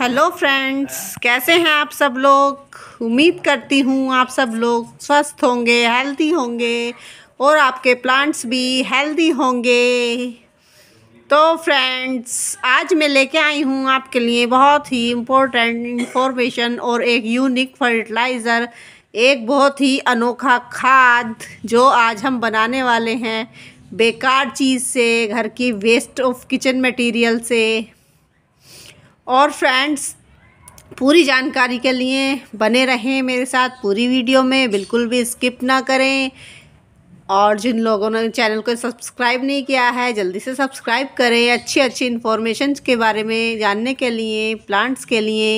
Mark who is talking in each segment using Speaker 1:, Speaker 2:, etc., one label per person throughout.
Speaker 1: hello friends कैसे हैं आप सब लोग उम्मीद करती हूँ आप सब लोग स्वस्थ होंगे हेल्दी होंगे और आपके प्लांट्स भी हेल्दी होंगे तो फ्रेंड्स आज मैं लेके आई हूँ आपके लिए बहुत ही इम्पोर्टेंट इन्फॉर्मेशन और एक यूनिक फर्टिलाइज़र एक बहुत ही अनोखा खाद जो आज हम बनाने वाले हैं बेकार चीज़ से घर की वेस्ट ऑफ किचन मटेरियल से और फ्रेंड्स पूरी जानकारी के लिए बने रहें मेरे साथ पूरी वीडियो में बिल्कुल भी स्किप ना करें और जिन लोगों ने चैनल को सब्सक्राइब नहीं किया है जल्दी से सब्सक्राइब करें अच्छी अच्छी इन्फॉर्मेशन के बारे में जानने के लिए प्लांट्स के लिए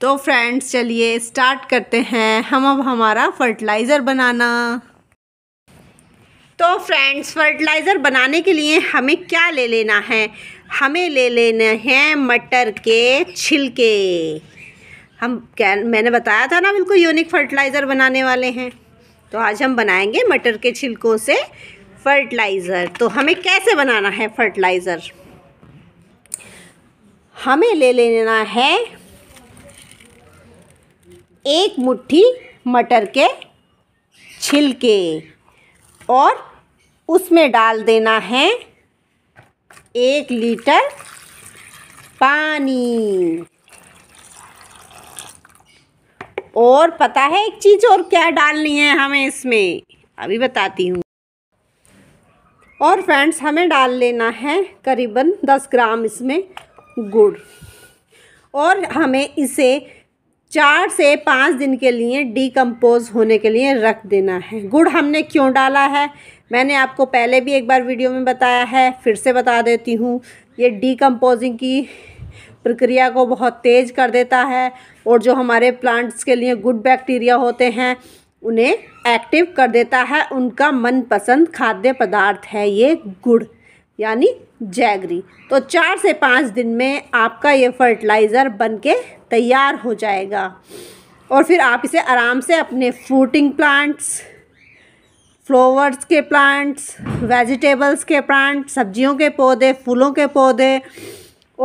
Speaker 1: तो फ्रेंड्स चलिए स्टार्ट करते हैं हम अब हमारा फर्टिलाइज़र बनाना तो फ्रेंड्स फर्टिलाइज़र बनाने के लिए हमें क्या ले लेना है हमें ले लेने हैं मटर के छिलके हम क्या मैंने बताया था ना बिल्कुल यूनिक फर्टिलाइज़र बनाने वाले हैं तो आज हम बनाएंगे मटर के छिलकों से फर्टिलाइज़र तो हमें कैसे बनाना है फर्टिलाइज़र हमें ले लेना है एक मुट्ठी मटर के छिलके और उसमें डाल देना है एक लीटर पानी और पता है एक चीज़ और क्या डालनी है हमें इसमें अभी बताती हूँ और फ्रेंड्स हमें डाल लेना है करीबन दस ग्राम इसमें गुड़ और हमें इसे चार से पाँच दिन के लिए डिकम्पोज होने के लिए रख देना है गुड़ हमने क्यों डाला है मैंने आपको पहले भी एक बार वीडियो में बताया है फिर से बता देती हूँ ये डिकम्पोजिंग की प्रक्रिया को बहुत तेज़ कर देता है और जो हमारे प्लांट्स के लिए गुड बैक्टीरिया होते हैं उन्हें एक्टिव कर देता है उनका मनपसंद खाद्य पदार्थ है ये गुड़ यानी जैगरी तो चार से पाँच दिन में आपका ये फर्टिलाइज़र बन के तैयार हो जाएगा और फिर आप इसे आराम से अपने फ्रूटिंग प्लांट्स फ्लावर्स के प्लांट्स वेजिटेबल्स के प्लांट सब्जियों के पौधे फूलों के पौधे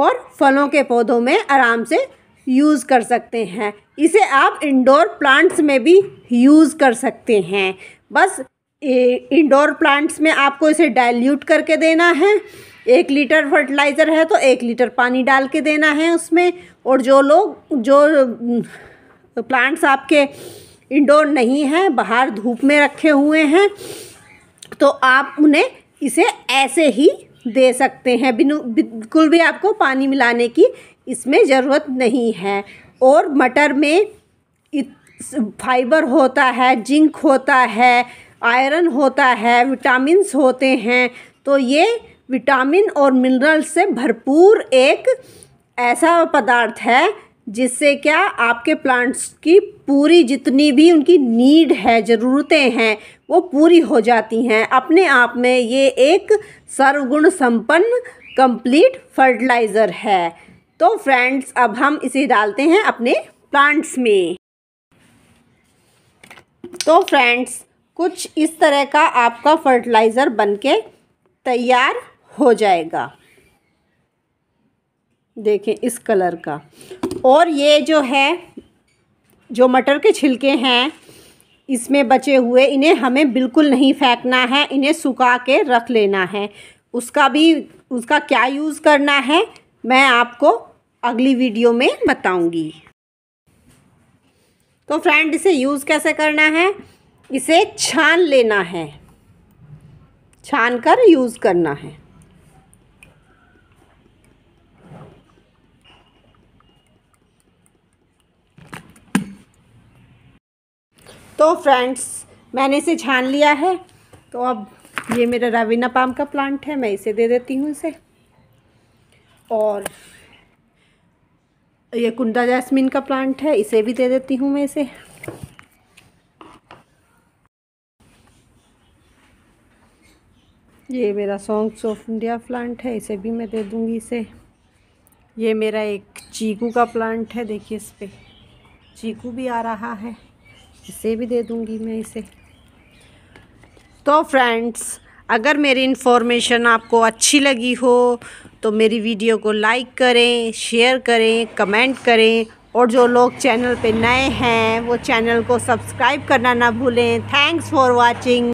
Speaker 1: और फलों के पौधों में आराम से यूज़ कर सकते हैं इसे आप इंडोर प्लांट्स में भी यूज़ कर सकते हैं बस इंडोर प्लांट्स में आपको इसे डाइल्यूट करके देना है एक लीटर फर्टिलाइज़र है तो एक लीटर पानी डाल के देना है उसमें और जो लोग जो प्लांट्स आपके इंडोर नहीं हैं बाहर धूप में रखे हुए हैं तो आप उन्हें इसे ऐसे ही दे सकते हैं बिनु बिल्कुल भी आपको पानी मिलाने की इसमें ज़रूरत नहीं है और मटर में फाइबर होता है जिंक होता है आयरन होता है विटामिन्स होते हैं तो ये विटामिन और मिनरल से भरपूर एक ऐसा पदार्थ है जिससे क्या आपके प्लांट्स की पूरी जितनी भी उनकी नीड है ज़रूरतें हैं वो पूरी हो जाती हैं अपने आप में ये एक सर्वगुण संपन्न कंप्लीट फर्टिलाइज़र है तो फ्रेंड्स अब हम इसे डालते हैं अपने प्लांट्स में तो फ्रेंड्स कुछ इस तरह का आपका फर्टिलाइज़र बनके तैयार हो जाएगा देखें इस कलर का और ये जो है जो मटर के छिलके हैं इसमें बचे हुए इन्हें हमें बिल्कुल नहीं फेंकना है इन्हें सुखा के रख लेना है उसका भी उसका क्या यूज़ करना है मैं आपको अगली वीडियो में बताऊंगी तो फ्रेंड इसे यूज़ कैसे करना है इसे छान लेना है छान कर यूज़ करना है तो फ्रेंड्स मैंने इसे छान लिया है तो अब ये मेरा रवीना पाम का प्लांट है मैं इसे दे देती हूँ इसे और ये कुंडा जैस्मिन का प्लांट है इसे भी दे देती हूँ मैं इसे ये मेरा सॉन्ग्स ऑफ इंडिया प्लांट है इसे भी मैं दे दूँगी इसे ये मेरा एक चीकू का प्लांट है देखिए इस पर चीकू भी आ रहा है इसे भी दे दूँगी मैं इसे तो फ्रेंड्स अगर मेरी इन्फॉर्मेशन आपको अच्छी लगी हो तो मेरी वीडियो को लाइक करें शेयर करें कमेंट करें और जो लोग चैनल पे नए हैं वो चैनल को सब्सक्राइब करना ना भूलें थैंक्स फॉर वाचिंग